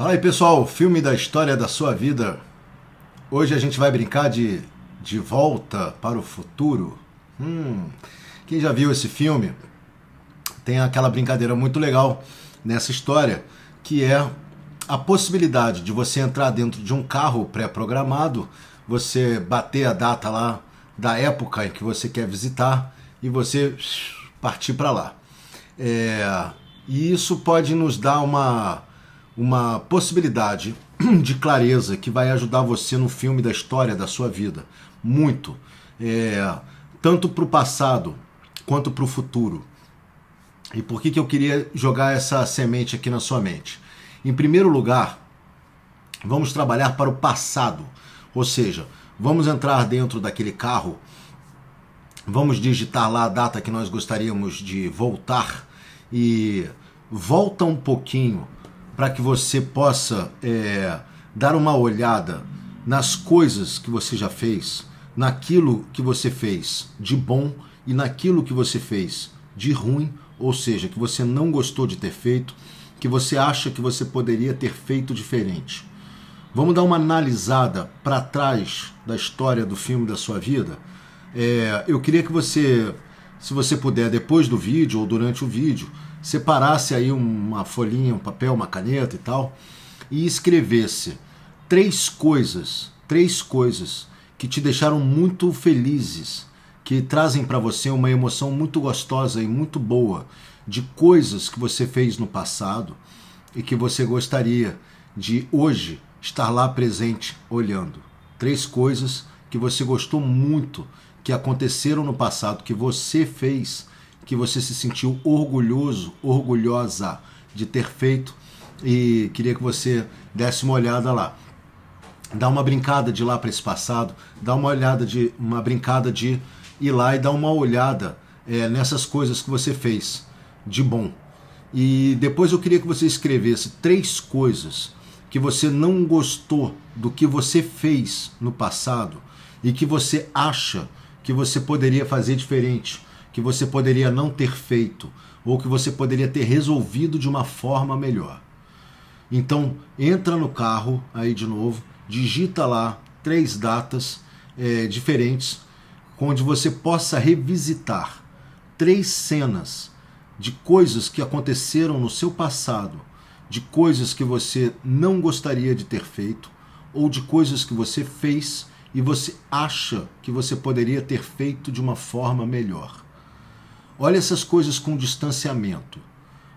Fala aí pessoal, filme da história da sua vida. Hoje a gente vai brincar de De Volta para o Futuro. Hum, quem já viu esse filme tem aquela brincadeira muito legal nessa história que é a possibilidade de você entrar dentro de um carro pré-programado, você bater a data lá da época em que você quer visitar e você partir para lá. É, e isso pode nos dar uma uma possibilidade de clareza que vai ajudar você no filme da história da sua vida. Muito. É, tanto para o passado quanto para o futuro. E por que, que eu queria jogar essa semente aqui na sua mente? Em primeiro lugar, vamos trabalhar para o passado. Ou seja, vamos entrar dentro daquele carro, vamos digitar lá a data que nós gostaríamos de voltar e volta um pouquinho para que você possa é, dar uma olhada nas coisas que você já fez, naquilo que você fez de bom e naquilo que você fez de ruim, ou seja, que você não gostou de ter feito, que você acha que você poderia ter feito diferente. Vamos dar uma analisada para trás da história do filme da sua vida. É, eu queria que você, se você puder, depois do vídeo ou durante o vídeo, separasse aí uma folhinha, um papel, uma caneta e tal, e escrevesse três coisas, três coisas que te deixaram muito felizes, que trazem para você uma emoção muito gostosa e muito boa de coisas que você fez no passado e que você gostaria de hoje estar lá presente olhando. Três coisas que você gostou muito que aconteceram no passado que você fez que você se sentiu orgulhoso, orgulhosa de ter feito e queria que você desse uma olhada lá. Dá uma brincada de lá para esse passado, dá uma olhada de uma brincada de ir lá e dar uma olhada é, nessas coisas que você fez de bom. E depois eu queria que você escrevesse três coisas que você não gostou do que você fez no passado e que você acha que você poderia fazer diferente que você poderia não ter feito ou que você poderia ter resolvido de uma forma melhor. Então, entra no carro aí de novo, digita lá três datas é, diferentes, onde você possa revisitar três cenas de coisas que aconteceram no seu passado, de coisas que você não gostaria de ter feito ou de coisas que você fez e você acha que você poderia ter feito de uma forma melhor. Olha essas coisas com distanciamento.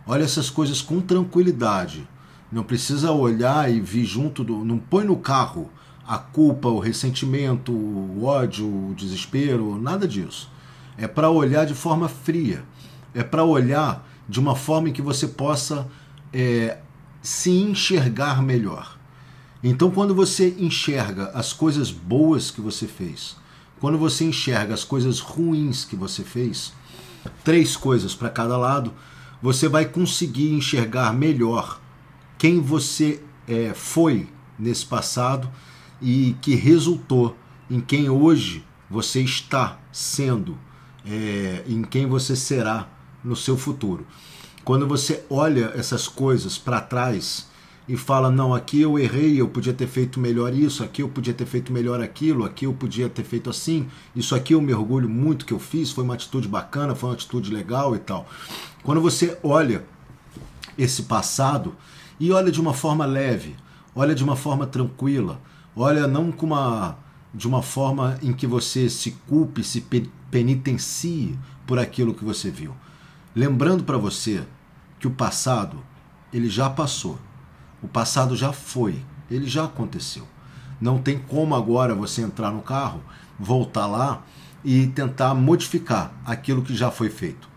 Olha essas coisas com tranquilidade. Não precisa olhar e vir junto do. Não põe no carro a culpa, o ressentimento, o ódio, o desespero, nada disso. É para olhar de forma fria. É para olhar de uma forma em que você possa é, se enxergar melhor. Então, quando você enxerga as coisas boas que você fez, quando você enxerga as coisas ruins que você fez, três coisas para cada lado, você vai conseguir enxergar melhor quem você é, foi nesse passado e que resultou em quem hoje você está sendo, é, em quem você será no seu futuro. Quando você olha essas coisas para trás, e fala: não, aqui eu errei, eu podia ter feito melhor isso, aqui eu podia ter feito melhor aquilo, aqui eu podia ter feito assim, isso aqui eu me orgulho muito que eu fiz, foi uma atitude bacana, foi uma atitude legal e tal. Quando você olha esse passado e olha de uma forma leve, olha de uma forma tranquila, olha não com uma de uma forma em que você se culpe, se penitencie por aquilo que você viu. Lembrando para você que o passado ele já passou o passado já foi, ele já aconteceu. Não tem como agora você entrar no carro, voltar lá e tentar modificar aquilo que já foi feito.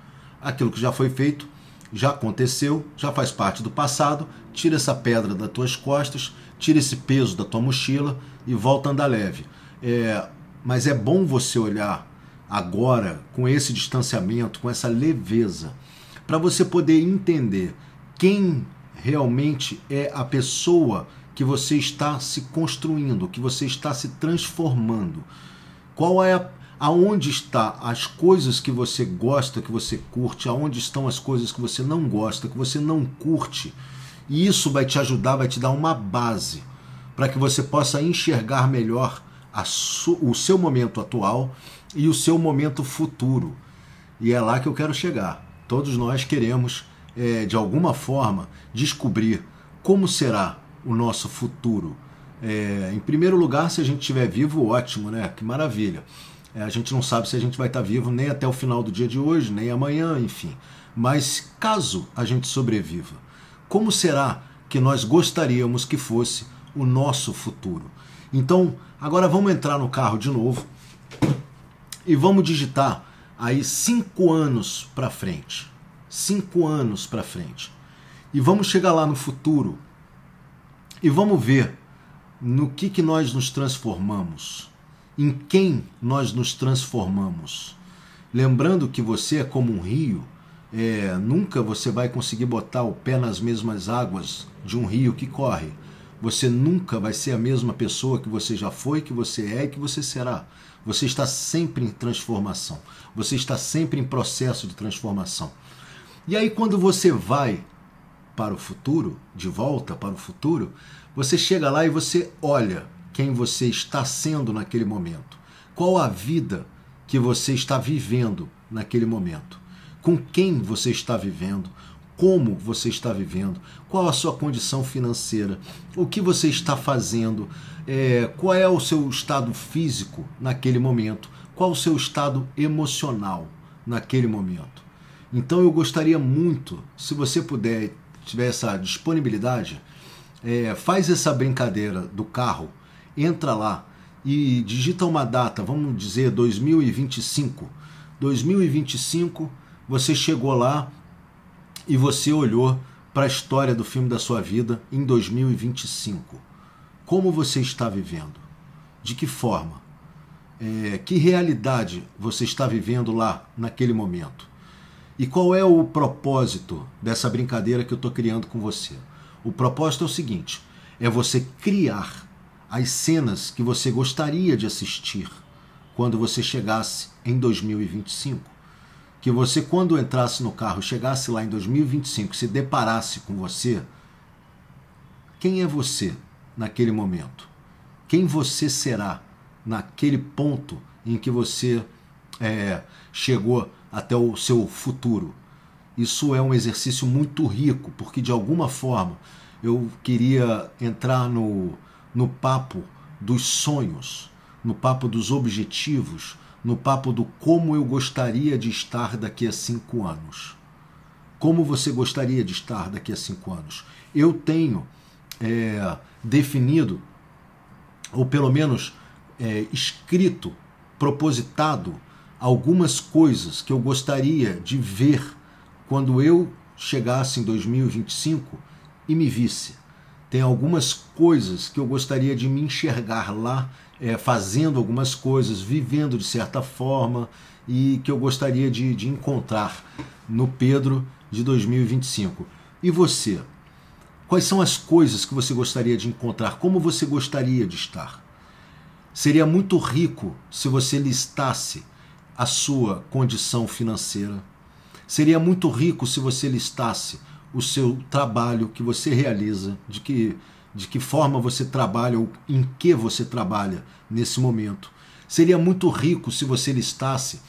Aquilo que já foi feito já aconteceu, já faz parte do passado. Tira essa pedra das tuas costas, tira esse peso da tua mochila e volta a andar leve. É, mas é bom você olhar agora com esse distanciamento, com essa leveza, para você poder entender quem realmente é a pessoa que você está se construindo, que você está se transformando. Qual é a, aonde está as coisas que você gosta, que você curte, aonde estão as coisas que você não gosta, que você não curte. E isso vai te ajudar, vai te dar uma base para que você possa enxergar melhor o seu momento atual e o seu momento futuro. E é lá que eu quero chegar. Todos nós queremos é, de alguma forma, descobrir como será o nosso futuro. É, em primeiro lugar, se a gente estiver vivo, ótimo, né? Que maravilha. É, a gente não sabe se a gente vai estar vivo nem até o final do dia de hoje, nem amanhã, enfim. Mas caso a gente sobreviva, como será que nós gostaríamos que fosse o nosso futuro? Então, agora vamos entrar no carro de novo e vamos digitar aí cinco anos para frente cinco anos para frente. E vamos chegar lá no futuro e vamos ver no que, que nós nos transformamos, em quem nós nos transformamos. Lembrando que você é como um rio, é, nunca você vai conseguir botar o pé nas mesmas águas de um rio que corre. Você nunca vai ser a mesma pessoa que você já foi, que você é e que você será. Você está sempre em transformação. Você está sempre em processo de transformação. E aí, quando você vai para o futuro, de volta para o futuro, você chega lá e você olha quem você está sendo naquele momento. Qual a vida que você está vivendo naquele momento? Com quem você está vivendo? Como você está vivendo? Qual a sua condição financeira? O que você está fazendo? É, qual é o seu estado físico naquele momento? Qual o seu estado emocional naquele momento? Então eu gostaria muito, se você puder, tiver essa disponibilidade, é, faz essa brincadeira do carro, entra lá e digita uma data, vamos dizer 2025. 2025 você chegou lá e você olhou para a história do filme da sua vida em 2025. Como você está vivendo? De que forma? É, que realidade você está vivendo lá naquele momento? E qual é o propósito dessa brincadeira que eu estou criando com você? O propósito é o seguinte: é você criar as cenas que você gostaria de assistir quando você chegasse em 2025. Que você, quando entrasse no carro, chegasse lá em 2025, se deparasse com você. Quem é você naquele momento? Quem você será naquele ponto em que você é, chegou até o seu futuro. Isso é um exercício muito rico, porque de alguma forma eu queria entrar no, no papo dos sonhos, no papo dos objetivos, no papo do como eu gostaria de estar daqui a cinco anos. Como você gostaria de estar daqui a cinco anos? Eu tenho é, definido, ou pelo menos é, escrito, propositado algumas coisas que eu gostaria de ver quando eu chegasse em 2025 e me visse. Tem algumas coisas que eu gostaria de me enxergar lá, é, fazendo algumas coisas, vivendo de certa forma e que eu gostaria de, de encontrar no Pedro de 2025. E você? Quais são as coisas que você gostaria de encontrar? Como você gostaria de estar? Seria muito rico se você listasse a sua condição financeira. Seria muito rico se você listasse o seu trabalho que você realiza, de que, de que forma você trabalha ou em que você trabalha nesse momento. Seria muito rico se você listasse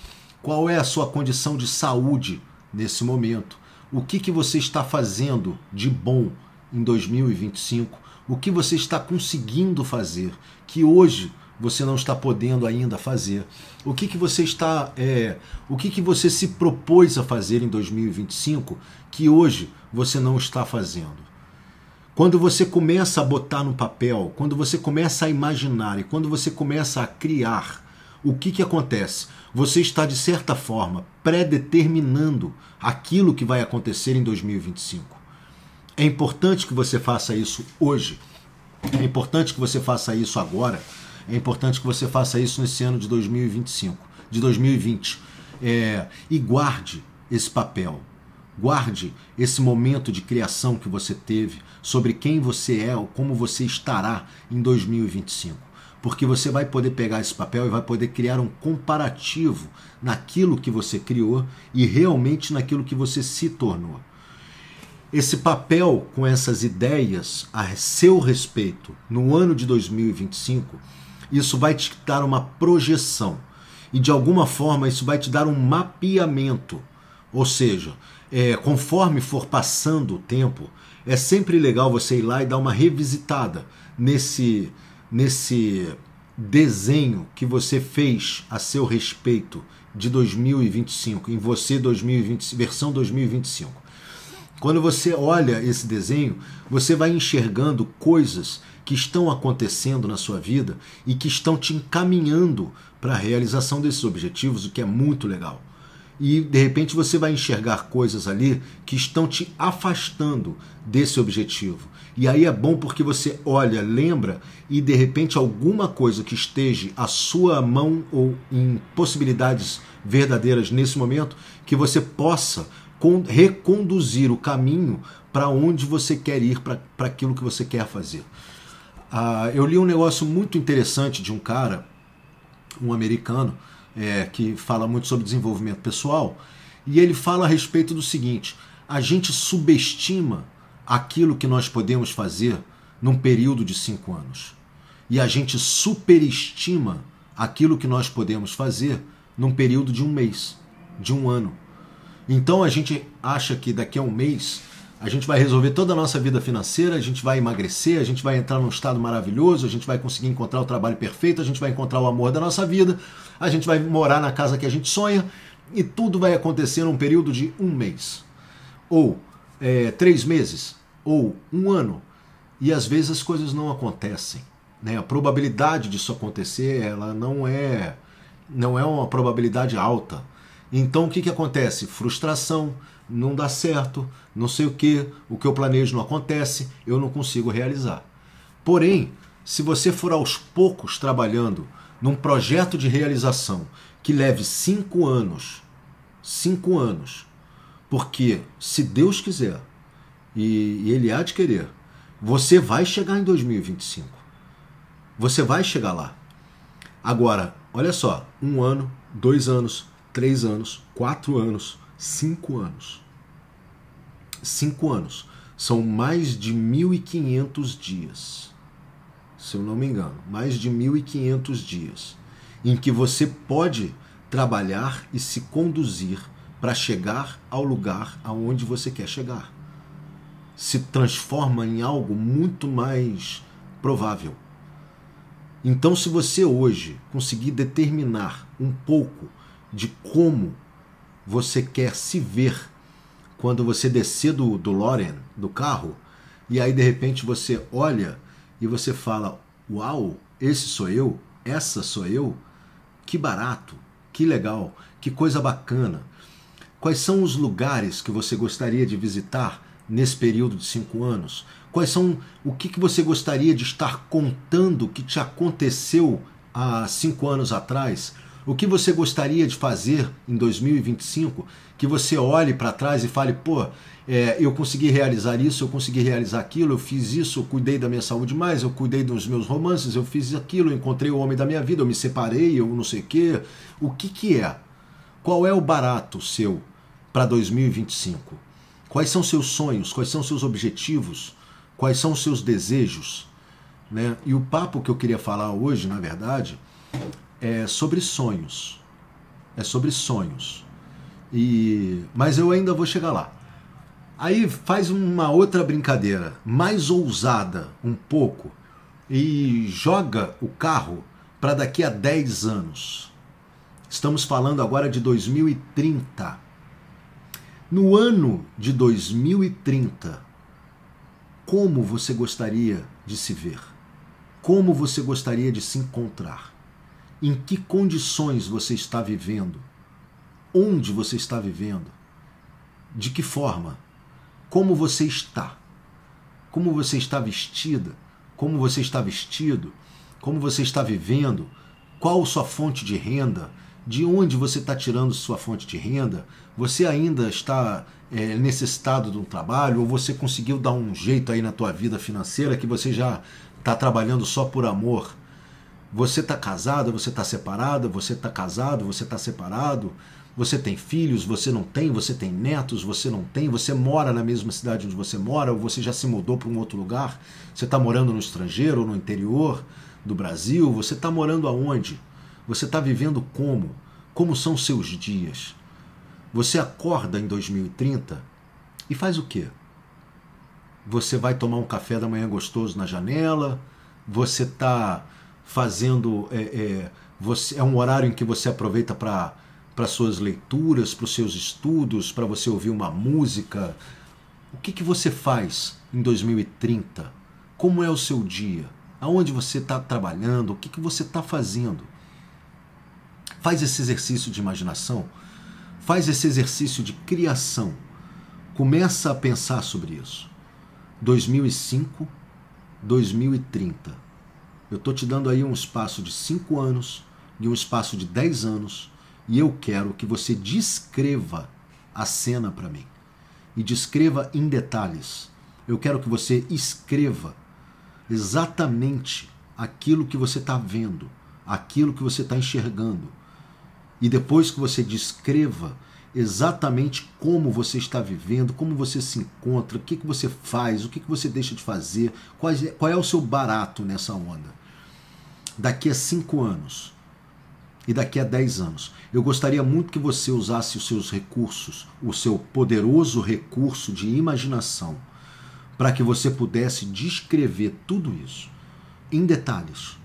qual é a sua condição de saúde nesse momento, o que, que você está fazendo de bom em 2025, o que você está conseguindo fazer, que hoje você não está podendo ainda fazer? O que, que você está, é, o que, que você se propôs a fazer em 2025 que hoje você não está fazendo? Quando você começa a botar no papel, quando você começa a imaginar e quando você começa a criar, o que, que acontece? Você está, de certa forma, predeterminando aquilo que vai acontecer em 2025. É importante que você faça isso hoje. É importante que você faça isso agora, é importante que você faça isso nesse ano de 2025, de 2020. É, e guarde esse papel. Guarde esse momento de criação que você teve sobre quem você é ou como você estará em 2025 porque você vai poder pegar esse papel e vai poder criar um comparativo naquilo que você criou e realmente naquilo que você se tornou. Esse papel com essas ideias a seu respeito no ano de 2025 isso vai te dar uma projeção. E de alguma forma isso vai te dar um mapeamento. Ou seja, é, conforme for passando o tempo, é sempre legal você ir lá e dar uma revisitada nesse, nesse desenho que você fez a seu respeito de 2025, em você 2020, versão 2025. Quando você olha esse desenho, você vai enxergando coisas que estão acontecendo na sua vida e que estão te encaminhando para a realização desses objetivos, o que é muito legal. E de repente você vai enxergar coisas ali que estão te afastando desse objetivo. E aí é bom porque você olha, lembra e de repente alguma coisa que esteja à sua mão ou em possibilidades verdadeiras nesse momento que você possa reconduzir o caminho para onde você quer ir, para aquilo que você quer fazer. Ah, eu li um negócio muito interessante de um cara, um americano, é, que fala muito sobre desenvolvimento pessoal, e ele fala a respeito do seguinte: a gente subestima aquilo que nós podemos fazer num período de cinco anos, e a gente superestima aquilo que nós podemos fazer num período de um mês, de um ano. Então a gente acha que daqui a um mês a gente vai resolver toda a nossa vida financeira, a gente vai emagrecer, a gente vai entrar num estado maravilhoso, a gente vai conseguir encontrar o trabalho perfeito, a gente vai encontrar o amor da nossa vida, a gente vai morar na casa que a gente sonha e tudo vai acontecer num período de um mês, ou é, três meses, ou um ano. E às vezes as coisas não acontecem. Né? A probabilidade disso acontecer ela não é, não é uma probabilidade alta. Então o que, que acontece? Frustração não dá certo, não sei o que, o que eu planejo não acontece, eu não consigo realizar. Porém, se você for aos poucos trabalhando num projeto de realização que leve cinco anos, cinco anos, porque se Deus quiser, e, e Ele há de querer, você vai chegar em 2025. Você vai chegar lá. Agora, olha só, um ano, dois anos, três anos, quatro anos, Cinco anos. Cinco anos. São mais de 1.500 dias, se eu não me engano, mais de 1.500 dias, em que você pode trabalhar e se conduzir para chegar ao lugar aonde você quer chegar. Se transforma em algo muito mais provável. Então, se você hoje conseguir determinar um pouco de como você quer se ver quando você descer do, do Loren, do carro, e aí de repente você olha e você fala: Uau, esse sou eu, essa sou eu, que barato, que legal, que coisa bacana. Quais são os lugares que você gostaria de visitar nesse período de cinco anos? Quais são o que, que você gostaria de estar contando que te aconteceu há cinco anos atrás? O que você gostaria de fazer em 2025 que você olhe para trás e fale, pô, é, eu consegui realizar isso, eu consegui realizar aquilo, eu fiz isso, eu cuidei da minha saúde mais, eu cuidei dos meus romances, eu fiz aquilo, eu encontrei o homem da minha vida, eu me separei, eu não sei o quê. O que, que é? Qual é o barato seu para 2025? Quais são seus sonhos? Quais são seus objetivos? Quais são seus desejos? Né? E o papo que eu queria falar hoje, na verdade, é sobre sonhos. É sobre sonhos. E mas eu ainda vou chegar lá. Aí faz uma outra brincadeira, mais ousada um pouco, e joga o carro para daqui a 10 anos. Estamos falando agora de 2030. No ano de 2030, como você gostaria de se ver? Como você gostaria de se encontrar? em que condições você está vivendo, onde você está vivendo, de que forma, como você está, como você está vestida, como você está vestido, como você está vivendo, qual sua fonte de renda, de onde você está tirando sua fonte de renda, você ainda está é, necessitado de um trabalho ou você conseguiu dar um jeito aí na tua vida financeira que você já está trabalhando só por amor você está casada, você está separada, você está casado, você está tá tá separado, você tem filhos, você não tem, você tem netos, você não tem, você mora na mesma cidade onde você mora, ou você já se mudou para um outro lugar, você está morando no estrangeiro, ou no interior do Brasil, você está morando aonde? Você está vivendo como? Como são seus dias? Você acorda em 2030 e faz o quê? Você vai tomar um café da manhã gostoso na janela? Você está fazendo. É, é, você, é um horário em que você aproveita para para suas leituras, para os seus estudos, para você ouvir uma música. O que, que você faz em 2030? Como é o seu dia? Aonde você está trabalhando? O que, que você está fazendo? Faz esse exercício de imaginação, faz esse exercício de criação. Começa a pensar sobre isso. 2005, 2030 eu estou te dando aí um espaço de 5 anos e um espaço de 10 anos e eu quero que você descreva a cena para mim. E descreva em detalhes. Eu quero que você escreva exatamente aquilo que você está vendo, aquilo que você está enxergando. E depois que você descreva exatamente como você está vivendo, como você se encontra, o que, que você faz, o que, que você deixa de fazer, qual é, qual é o seu barato nessa onda daqui a cinco anos e daqui a dez anos. Eu gostaria muito que você usasse os seus recursos, o seu poderoso recurso de imaginação, para que você pudesse descrever tudo isso em detalhes.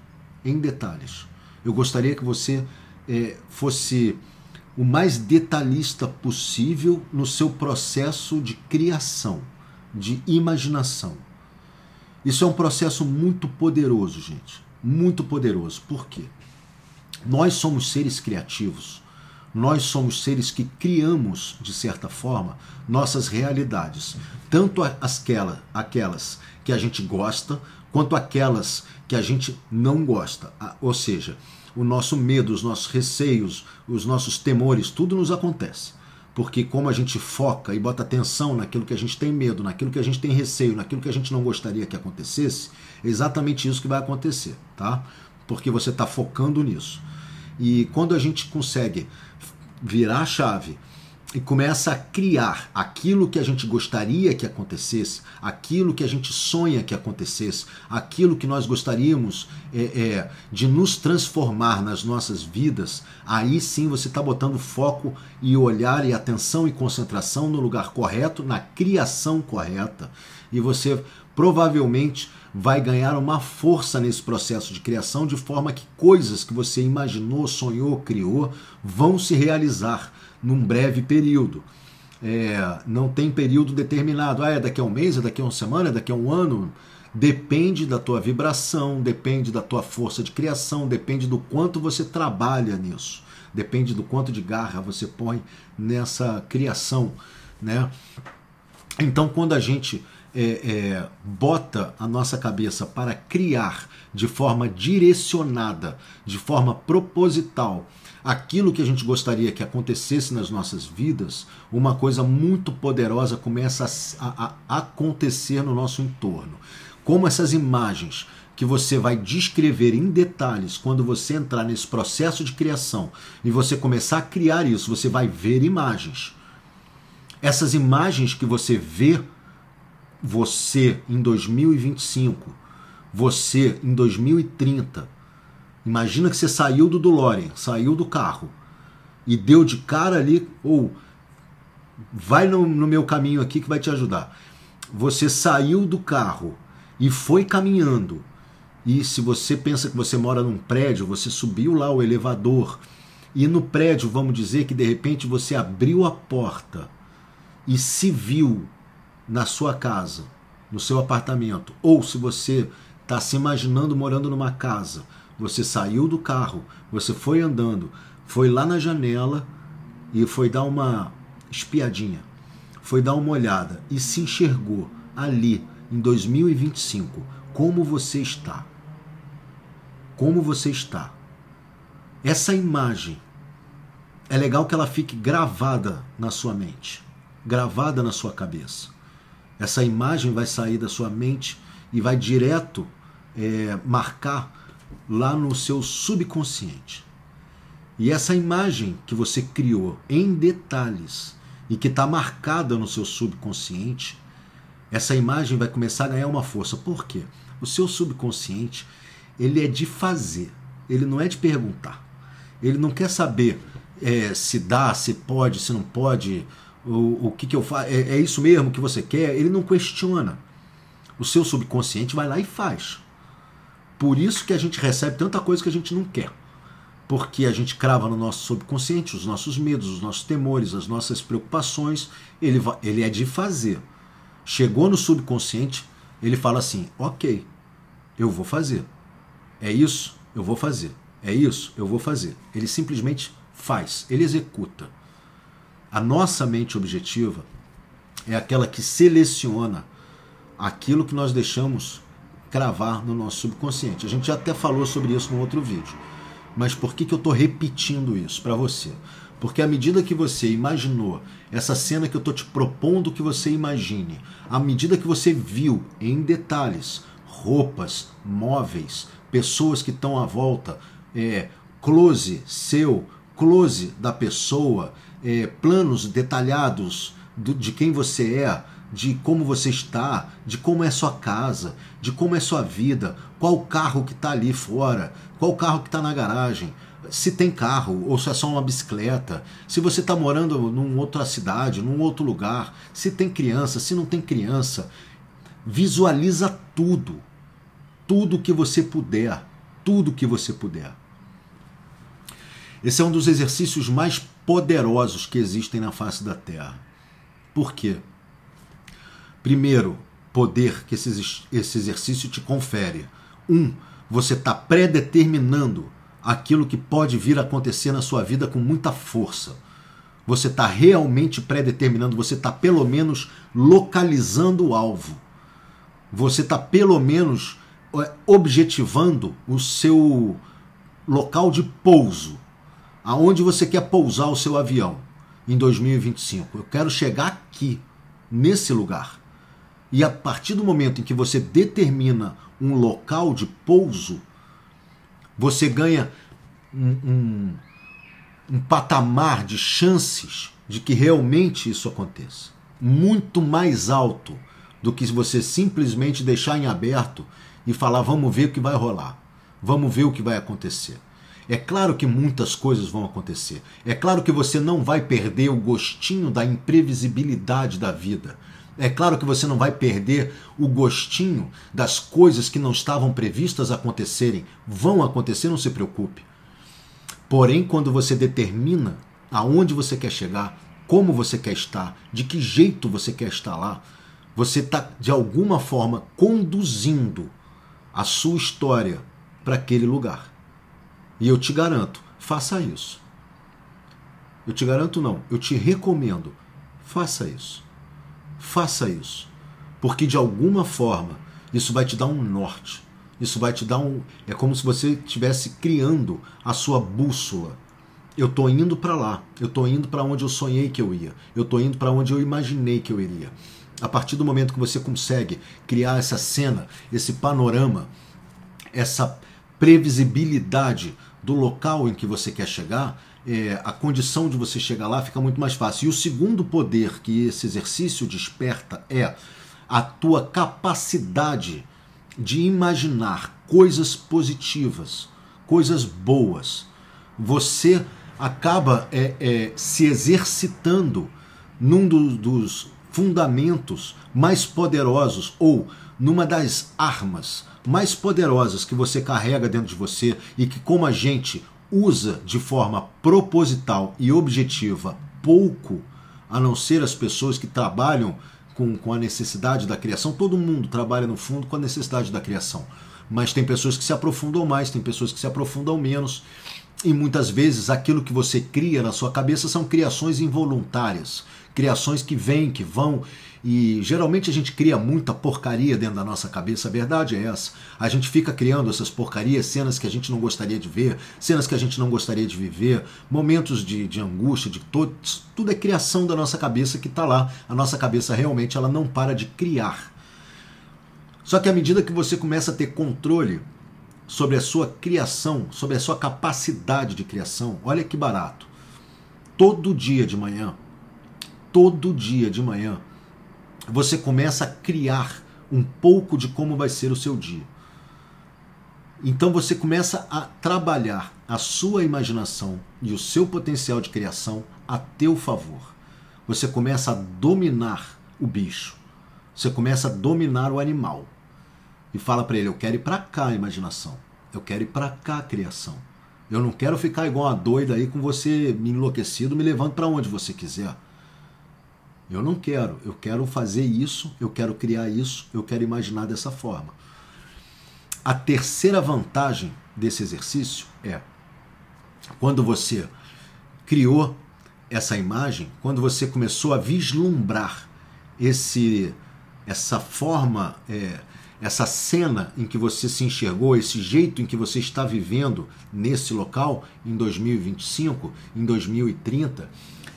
Em detalhes. Eu gostaria que você é, fosse o mais detalhista possível no seu processo de criação, de imaginação. Isso é um processo muito poderoso, gente muito poderoso. Por quê? Nós somos seres criativos. Nós somos seres que criamos, de certa forma, nossas realidades, tanto aquela, aquelas que a gente gosta, quanto aquelas que a gente não gosta. Ou seja, o nosso medo, os nossos receios, os nossos temores, tudo nos acontece. Porque como a gente foca e bota atenção naquilo que a gente tem medo, naquilo que a gente tem receio, naquilo que a gente não gostaria que acontecesse, é exatamente isso que vai acontecer, tá? Porque você está focando nisso. E quando a gente consegue virar a chave e começa a criar aquilo que a gente gostaria que acontecesse, aquilo que a gente sonha que acontecesse, aquilo que nós gostaríamos é, é, de nos transformar nas nossas vidas, aí sim você está botando foco e olhar e atenção e concentração no lugar correto, na criação correta. E você provavelmente vai ganhar uma força nesse processo de criação, de forma que coisas que você imaginou, sonhou, criou, vão se realizar num breve período. É, não tem período determinado. Ah, é daqui a um mês, é daqui a uma semana, é daqui a um ano. Depende da tua vibração, depende da tua força de criação, depende do quanto você trabalha nisso, depende do quanto de garra você põe nessa criação, né? Então, quando a gente é, é, bota a nossa cabeça para criar de forma direcionada, de forma proposital, aquilo que a gente gostaria que acontecesse nas nossas vidas, uma coisa muito poderosa começa a, a acontecer no nosso entorno. Como essas imagens que você vai descrever em detalhes quando você entrar nesse processo de criação e você começar a criar isso, você vai ver imagens. Essas imagens que você vê você em 2025, você em 2030. Imagina que você saiu do DeLorean, saiu do carro e deu de cara ali, ou vai no, no meu caminho aqui que vai te ajudar. Você saiu do carro e foi caminhando. E se você pensa que você mora num prédio, você subiu lá o elevador e no prédio, vamos dizer que de repente você abriu a porta e se viu na sua casa, no seu apartamento, ou se você está se imaginando morando numa casa, você saiu do carro, você foi andando, foi lá na janela e foi dar uma espiadinha, foi dar uma olhada e se enxergou ali em 2025 como você está. Como você está. Essa imagem é legal que ela fique gravada na sua mente, gravada na sua cabeça. Essa imagem vai sair da sua mente e vai direto é, marcar lá no seu subconsciente. E essa imagem que você criou em detalhes e que está marcada no seu subconsciente, essa imagem vai começar a ganhar uma força. Por quê? O seu subconsciente, ele é de fazer, ele não é de perguntar. Ele não quer saber é, se dá, se pode, se não pode, o, o que, que eu faço, é, é isso mesmo que você quer? Ele não questiona. O seu subconsciente vai lá e faz. Por isso que a gente recebe tanta coisa que a gente não quer. Porque a gente crava no nosso subconsciente os nossos medos, os nossos temores, as nossas preocupações. Ele, vai, ele é de fazer. Chegou no subconsciente, ele fala assim: ok, eu vou fazer. É isso, eu vou fazer. É isso, eu vou fazer. Ele simplesmente faz, ele executa. A nossa mente objetiva é aquela que seleciona aquilo que nós deixamos cravar no nosso subconsciente. A gente já até falou sobre isso no outro vídeo. Mas por que, que eu estou repetindo isso para você? Porque à medida que você imaginou essa cena que eu estou te propondo que você imagine, à medida que você viu em detalhes roupas, móveis, pessoas que estão à volta, é, close seu, close da pessoa, é, planos detalhados do, de quem você é, de como você está, de como é sua casa, de como é sua vida, qual carro que está ali fora, qual carro que está na garagem, se tem carro ou se é só uma bicicleta, se você está morando numa outra cidade, num outro lugar, se tem criança, se não tem criança. Visualiza tudo, tudo que você puder, tudo que você puder. Esse é um dos exercícios mais poderosos que existem na face da terra. Por quê? Primeiro, poder que esse, esse exercício te confere. Um, você está predeterminando aquilo que pode vir a acontecer na sua vida com muita força. Você está realmente predeterminando, você está pelo menos localizando o alvo. Você está pelo menos é, objetivando o seu local de pouso aonde você quer pousar o seu avião em 2025. Eu quero chegar aqui, nesse lugar. E a partir do momento em que você determina um local de pouso, você ganha um, um, um patamar de chances de que realmente isso aconteça. Muito mais alto do que você simplesmente deixar em aberto e falar: vamos ver o que vai rolar, vamos ver o que vai acontecer. É claro que muitas coisas vão acontecer. É claro que você não vai perder o gostinho da imprevisibilidade da vida. É claro que você não vai perder o gostinho das coisas que não estavam previstas acontecerem. Vão acontecer, não se preocupe. Porém, quando você determina aonde você quer chegar, como você quer estar, de que jeito você quer estar lá, você está de alguma forma conduzindo a sua história para aquele lugar. E eu te garanto, faça isso. Eu te garanto não, eu te recomendo, faça isso. Faça isso. Porque de alguma forma isso vai te dar um norte. Isso vai te dar um. É como se você estivesse criando a sua bússola. Eu estou indo para lá. Eu estou indo para onde eu sonhei que eu ia. Eu estou indo para onde eu imaginei que eu iria. A partir do momento que você consegue criar essa cena, esse panorama, essa previsibilidade do local em que você quer chegar, é, a condição de você chegar lá fica muito mais fácil. E o segundo poder que esse exercício desperta é a tua capacidade de imaginar coisas positivas, coisas boas. Você acaba é, é, se exercitando num do, dos fundamentos mais poderosos ou numa das armas mais poderosas que você carrega dentro de você e que, como a gente usa de forma proposital e objetiva pouco, a não ser as pessoas que trabalham com, com a necessidade da criação, todo mundo trabalha no fundo com a necessidade da criação. Mas tem pessoas que se aprofundam mais, tem pessoas que se aprofundam menos. E muitas vezes aquilo que você cria na sua cabeça são criações involuntárias criações que vêm, que vão. E geralmente a gente cria muita porcaria dentro da nossa cabeça, a verdade é essa. A gente fica criando essas porcarias, cenas que a gente não gostaria de ver, cenas que a gente não gostaria de viver, momentos de, de angústia, de todo. Tudo é criação da nossa cabeça que está lá. A nossa cabeça realmente ela não para de criar. Só que à medida que você começa a ter controle sobre a sua criação, sobre a sua capacidade de criação, olha que barato. Todo dia de manhã todo dia de manhã, você começa a criar um pouco de como vai ser o seu dia. Então você começa a trabalhar a sua imaginação e o seu potencial de criação a teu favor. Você começa a dominar o bicho. Você começa a dominar o animal. E fala para ele: "Eu quero ir para cá, imaginação. Eu quero ir para cá, criação. Eu não quero ficar igual a doida aí com você me enlouquecido, me levando para onde você quiser." Eu não quero, eu quero fazer isso, eu quero criar isso, eu quero imaginar dessa forma. A terceira vantagem desse exercício é quando você criou essa imagem, quando você começou a vislumbrar esse essa forma, é, essa cena em que você se enxergou, esse jeito em que você está vivendo nesse local em 2025, em 2030,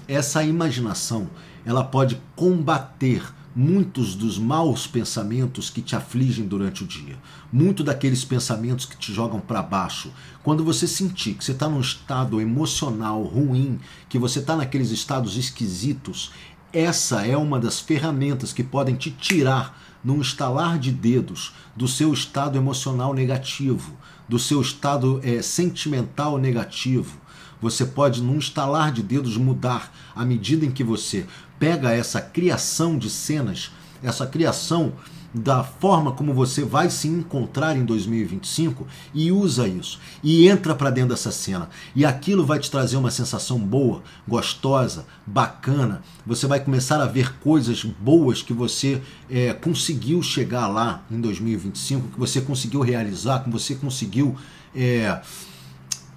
essa imaginação, ela pode combater muitos dos maus pensamentos que te afligem durante o dia, muito daqueles pensamentos que te jogam para baixo. Quando você sentir que você está num estado emocional ruim, que você está naqueles estados esquisitos, essa é uma das ferramentas que podem te tirar num estalar de dedos do seu estado emocional negativo do seu estado é, sentimental negativo. Você pode, num estalar de dedos, mudar à medida em que você pega essa criação de cenas, essa criação da forma como você vai se encontrar em 2025 e usa isso e entra para dentro dessa cena e aquilo vai te trazer uma sensação boa, gostosa, bacana. Você vai começar a ver coisas boas que você é, conseguiu chegar lá em 2025, que você conseguiu realizar, que você conseguiu, é,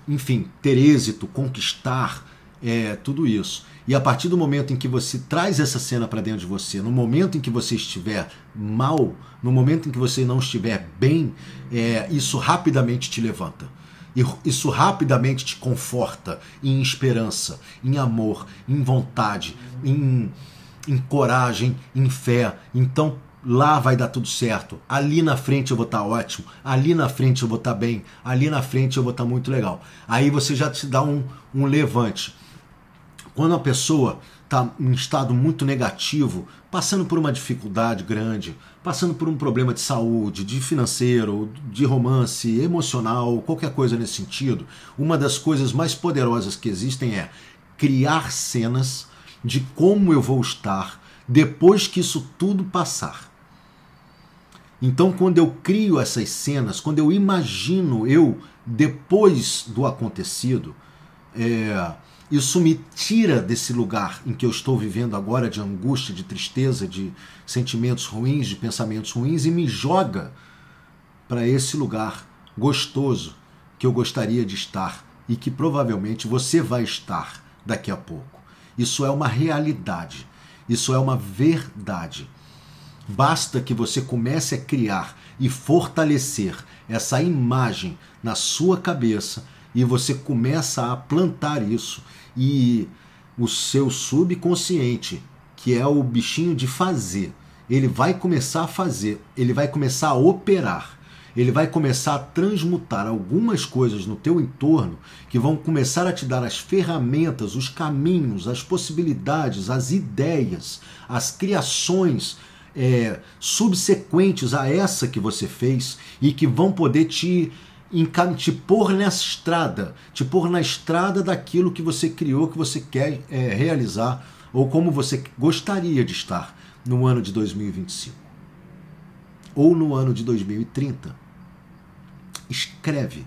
enfim, ter êxito, conquistar é, tudo isso. E a partir do momento em que você traz essa cena para dentro de você, no momento em que você estiver mal, no momento em que você não estiver bem, é, isso rapidamente te levanta. Isso rapidamente te conforta em esperança, em amor, em vontade, em, em coragem, em fé. Então lá vai dar tudo certo, ali na frente eu vou estar tá ótimo, ali na frente eu vou estar tá bem, ali na frente eu vou estar tá muito legal. Aí você já te dá um, um levante. Quando a pessoa está em um estado muito negativo, passando por uma dificuldade grande, passando por um problema de saúde, de financeiro, de romance, emocional, qualquer coisa nesse sentido, uma das coisas mais poderosas que existem é criar cenas de como eu vou estar depois que isso tudo passar. Então, quando eu crio essas cenas, quando eu imagino eu depois do acontecido, é, isso me tira desse lugar em que eu estou vivendo agora de angústia, de tristeza, de sentimentos ruins, de pensamentos ruins e me joga para esse lugar gostoso que eu gostaria de estar e que provavelmente você vai estar daqui a pouco. Isso é uma realidade, isso é uma verdade. Basta que você comece a criar e fortalecer essa imagem na sua cabeça e você começa a plantar isso e o seu subconsciente, que é o bichinho de fazer. Ele vai começar a fazer, ele vai começar a operar, ele vai começar a transmutar algumas coisas no teu entorno que vão começar a te dar as ferramentas, os caminhos, as possibilidades, as ideias, as criações é, subsequentes a essa que você fez e que vão poder te te pôr nessa estrada, te pôr na estrada daquilo que você criou, que você quer é, realizar ou como você gostaria de estar no ano de 2025 ou no ano de 2030. Escreve,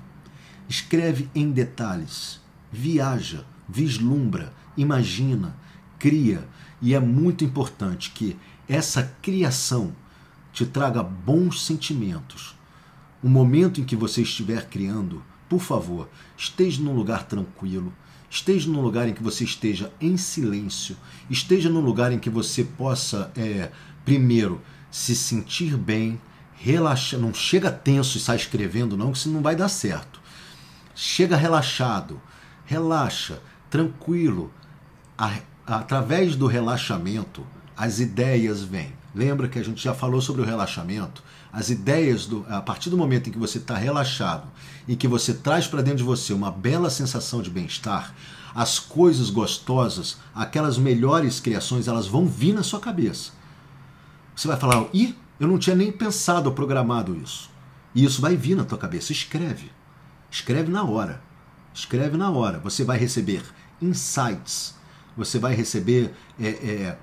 escreve em detalhes, viaja, vislumbra, imagina, cria e é muito importante que essa criação te traga bons sentimentos o momento em que você estiver criando, por favor, esteja num lugar tranquilo, esteja num lugar em que você esteja em silêncio, esteja num lugar em que você possa, é, primeiro, se sentir bem, relaxar, não chega tenso e sai escrevendo não, que isso não vai dar certo. Chega relaxado, relaxa, tranquilo, através do relaxamento, as ideias vêm. Lembra que a gente já falou sobre o relaxamento? As ideias, do, a partir do momento em que você está relaxado e que você traz para dentro de você uma bela sensação de bem-estar, as coisas gostosas, aquelas melhores criações, elas vão vir na sua cabeça. Você vai falar, ih, eu não tinha nem pensado ou programado isso. E isso vai vir na tua cabeça. Escreve. Escreve na hora. Escreve na hora. Você vai receber insights, você vai receber é, é,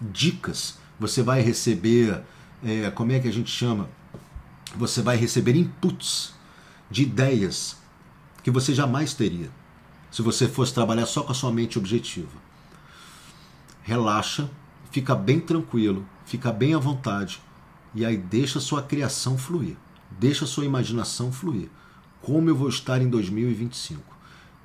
dicas, você vai receber é, como é que a gente chama? Você vai receber inputs de ideias que você jamais teria se você fosse trabalhar só com a sua mente objetiva. Relaxa, fica bem tranquilo, fica bem à vontade e aí deixa a sua criação fluir, deixa a sua imaginação fluir. Como eu vou estar em 2025?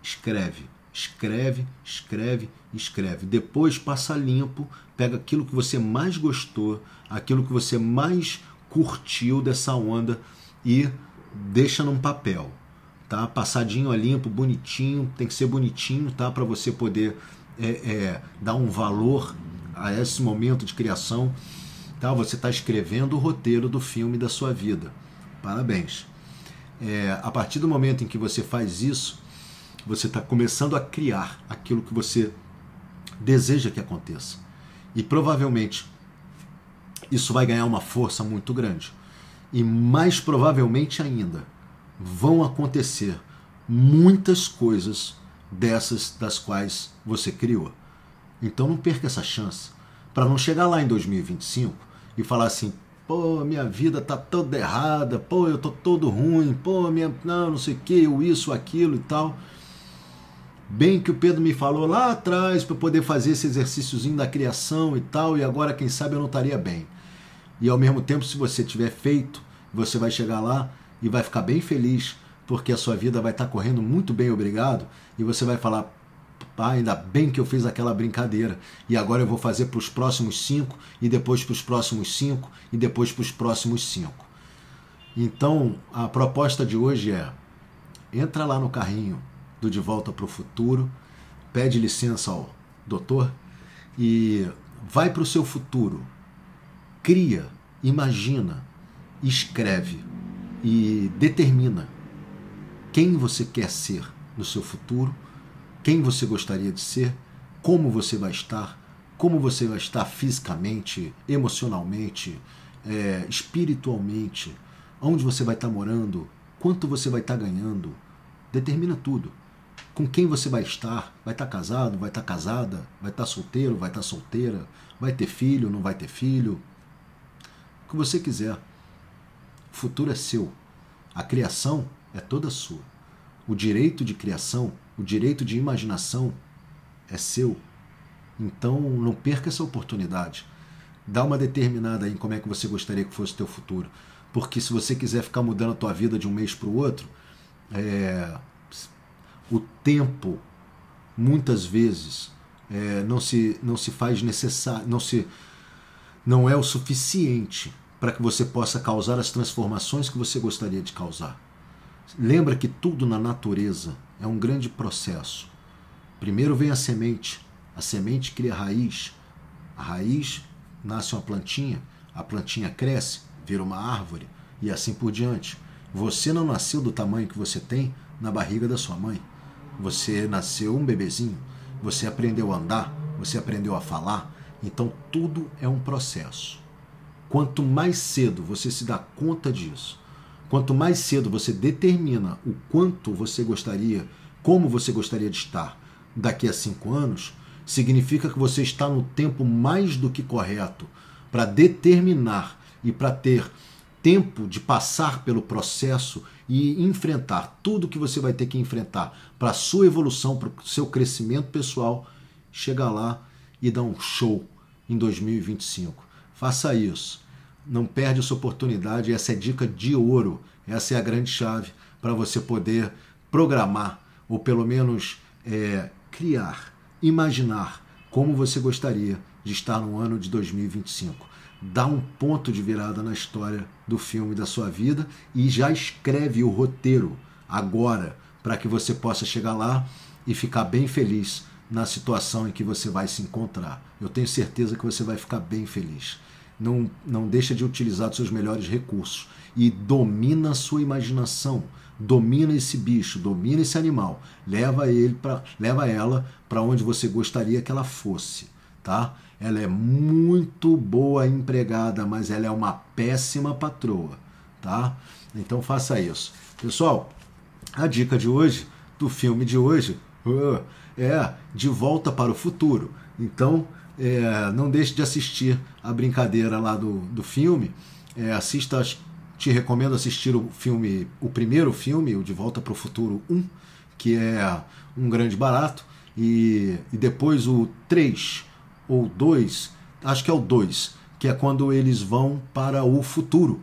Escreve, escreve, escreve, escreve. Depois passa limpo, pega aquilo que você mais gostou, aquilo que você mais curtiu dessa onda e deixa num papel, tá? Passadinho a limpo, bonitinho, tem que ser bonitinho, tá? Para você poder é, é, dar um valor a esse momento de criação, tá? Você está escrevendo o roteiro do filme da sua vida. Parabéns. É, a partir do momento em que você faz isso, você está começando a criar aquilo que você deseja que aconteça. E provavelmente isso vai ganhar uma força muito grande. E mais provavelmente ainda, vão acontecer muitas coisas dessas das quais você criou. Então não perca essa chance para não chegar lá em 2025 e falar assim: pô, minha vida tá toda errada, pô, eu tô todo ruim, pô, minha, não, não sei o que, eu isso, aquilo e tal. Bem que o Pedro me falou lá atrás para poder fazer esse exercíciozinho da criação e tal, e agora quem sabe eu não estaria bem. E ao mesmo tempo, se você tiver feito, você vai chegar lá e vai ficar bem feliz, porque a sua vida vai estar tá correndo muito bem, obrigado, e você vai falar. Ah, ainda bem que eu fiz aquela brincadeira. E agora eu vou fazer para os próximos cinco, e depois para os próximos cinco, e depois para os próximos cinco. Então, a proposta de hoje é: entra lá no carrinho do De Volta para o Futuro, pede licença ao doutor e vai para o seu futuro, cria, imagina, escreve e determina quem você quer ser no seu futuro, quem você gostaria de ser, como você vai estar, como você vai estar fisicamente, emocionalmente, é, espiritualmente, onde você vai estar morando, quanto você vai estar ganhando, determina tudo. Com quem você vai estar, vai estar casado, vai estar casada, vai estar solteiro, vai estar solteira, vai ter filho, não vai ter filho, o que você quiser. O futuro é seu. A criação é toda sua. O direito de criação, o direito de imaginação é seu. Então não perca essa oportunidade. Dá uma determinada em como é que você gostaria que fosse o teu futuro. Porque se você quiser ficar mudando a tua vida de um mês para o outro, é... o tempo muitas vezes é... não, se, não se faz necessário, não se não é o suficiente para que você possa causar as transformações que você gostaria de causar. Lembra que tudo na natureza é um grande processo. Primeiro vem a semente, a semente cria raiz, a raiz nasce uma plantinha, a plantinha cresce, vira uma árvore e assim por diante. Você não nasceu do tamanho que você tem na barriga da sua mãe. Você nasceu um bebezinho, você aprendeu a andar, você aprendeu a falar, então tudo é um processo. Quanto mais cedo você se dá conta disso, quanto mais cedo você determina o quanto você gostaria, como você gostaria de estar daqui a cinco anos, significa que você está no tempo mais do que correto para determinar e para ter tempo de passar pelo processo e enfrentar tudo que você vai ter que enfrentar para a sua evolução, para o seu crescimento pessoal, chegar lá e dar um show em 2025. Faça isso. Não perde essa oportunidade. Essa é dica de ouro. Essa é a grande chave para você poder programar ou pelo menos é, criar, imaginar como você gostaria de estar no ano de 2025. Dá um ponto de virada na história do filme da sua vida e já escreve o roteiro agora para que você possa chegar lá e ficar bem feliz na situação em que você vai se encontrar. Eu tenho certeza que você vai ficar bem feliz. Não, não deixa de utilizar os seus melhores recursos e domina a sua imaginação. Domina esse bicho, domina esse animal. Leva ele para, leva ela para onde você gostaria que ela fosse, tá? Ela é muito boa empregada, mas ela é uma péssima patroa, tá? Então faça isso. Pessoal, a dica de hoje, do filme de hoje, uh, é De Volta para o Futuro. Então, é, não deixe de assistir a brincadeira lá do, do filme. É, assista, te recomendo assistir o filme, o primeiro filme, o De Volta para o Futuro 1, que é um grande barato, e, e depois o 3 ou 2, acho que é o 2, que é quando eles vão para o futuro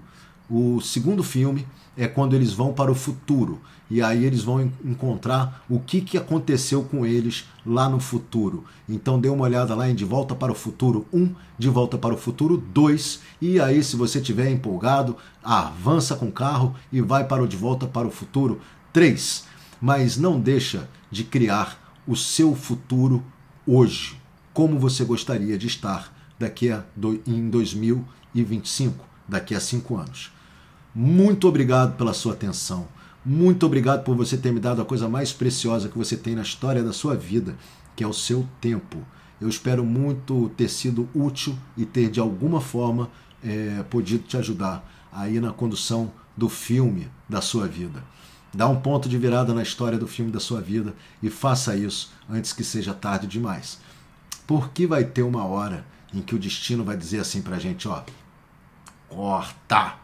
o segundo filme é quando eles vão para o futuro e aí eles vão encontrar o que, que aconteceu com eles lá no futuro. Então dê uma olhada lá em De Volta para o Futuro 1, De Volta para o Futuro 2 e aí se você tiver empolgado, avança com o carro e vai para o De Volta para o Futuro 3. Mas não deixa de criar o seu futuro hoje. Como você gostaria de estar daqui a do, em 2025, daqui a cinco anos. Muito obrigado pela sua atenção. Muito obrigado por você ter me dado a coisa mais preciosa que você tem na história da sua vida, que é o seu tempo. Eu espero muito ter sido útil e ter de alguma forma é, podido te ajudar aí na condução do filme da sua vida. Dá um ponto de virada na história do filme da sua vida e faça isso antes que seja tarde demais. Porque vai ter uma hora em que o destino vai dizer assim pra gente, ó, corta!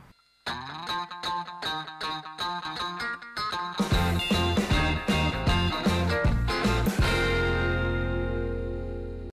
Thank you.